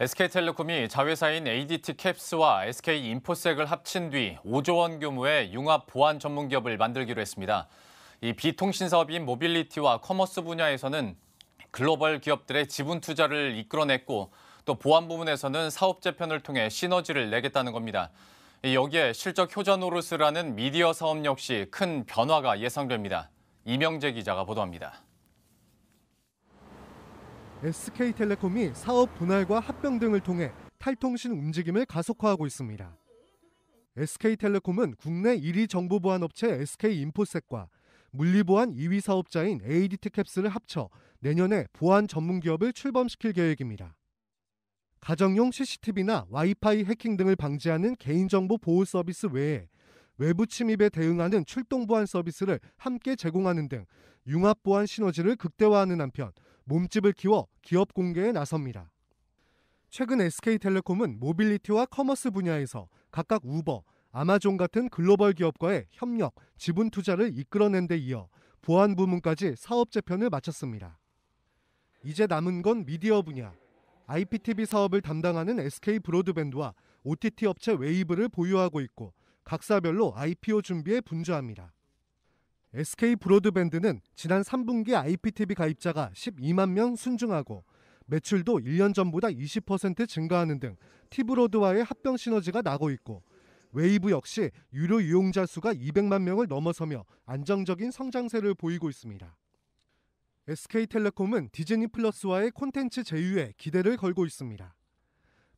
SK텔레콤이 자회사인 ADT 캡스와 SK 인포섹을 합친 뒤 5조 원 규모의 융합 보안 전문기업을 만들기로 했습니다. 이 비통신 사업인 모빌리티와 커머스 분야에서는 글로벌 기업들의 지분 투자를 이끌어냈고 또 보안 부문에서는 사업 재편을 통해 시너지를 내겠다는 겁니다. 여기에 실적 효자 노릇스라는 미디어 사업 역시 큰 변화가 예상됩니다. 이명재 기자가 보도합니다. SK텔레콤이 사업 분할과 합병 등을 통해 탈통신 움직임을 가속화하고 있습니다. SK텔레콤은 국내 1위 정보보안 업체 SK인포셋과 물리보안 2위 사업자인 ADT캡스를 합쳐 내년에 보안 전문 기업을 출범시킬 계획입니다. 가정용 CCTV나 와이파이 해킹 등을 방지하는 개인정보 보호 서비스 외에 외부 침입에 대응하는 출동 보안 서비스를 함께 제공하는 등 융합 보안 시너지를 극대화하는 한편 몸집을 키워 기업 공개에 나섭니다. 최근 SK텔레콤은 모빌리티와 커머스 분야에서 각각 우버, 아마존 같은 글로벌 기업과의 협력, 지분 투자를 이끌어낸 데 이어 보안 부문까지 사업 재편을 마쳤습니다. 이제 남은 건 미디어 분야. IPTV 사업을 담당하는 SK 브로드밴드와 OTT 업체 웨이브를 보유하고 있고 각사별로 IPO 준비에 분주합니다. SK 브로드밴드는 지난 3분기 IPTV 가입자가 12만 명 순증하고 매출도 1년 전보다 20% 증가하는 등 티브로드와의 합병 시너지가 나고 있고 웨이브 역시 유료 이용자 수가 200만 명을 넘어서며 안정적인 성장세를 보이고 있습니다. SK텔레콤은 디즈니 플러스와의 콘텐츠 제휴에 기대를 걸고 있습니다.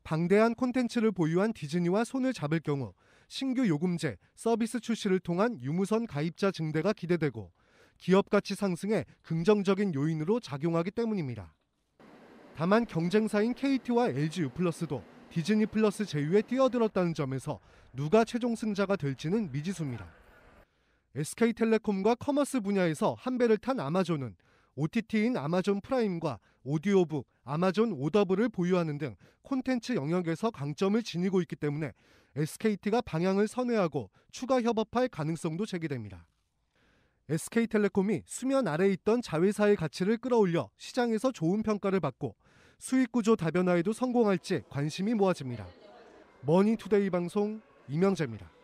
방대한 콘텐츠를 보유한 디즈니와 손을 잡을 경우 신규 요금제, 서비스 출시를 통한 유무선 가입자 증대가 기대되고 기업 가치 상승에 긍정적인 요인으로 작용하기 때문입니다. 다만 경쟁사인 KT와 LGU 플러스도 디즈니 플러스 제휴에 뛰어들었다는 점에서 누가 최종 승자가 될지는 미지수입니다. SK텔레콤과 커머스 분야에서 한 배를 탄 아마존은 OTT인 아마존 프라임과 오디오북, 아마존 오더블을 보유하는 등 콘텐츠 영역에서 강점을 지니고 있기 때문에 SKT가 방향을 선회하고 추가 협업할 가능성도 제기됩니다. SK텔레콤이 수면 아래 있던 자회사의 가치를 끌어올려 시장에서 좋은 평가를 받고 수익 구조 다변화에도 성공할지 관심이 모아집니다. 머니투데이 방송 이명재입니다.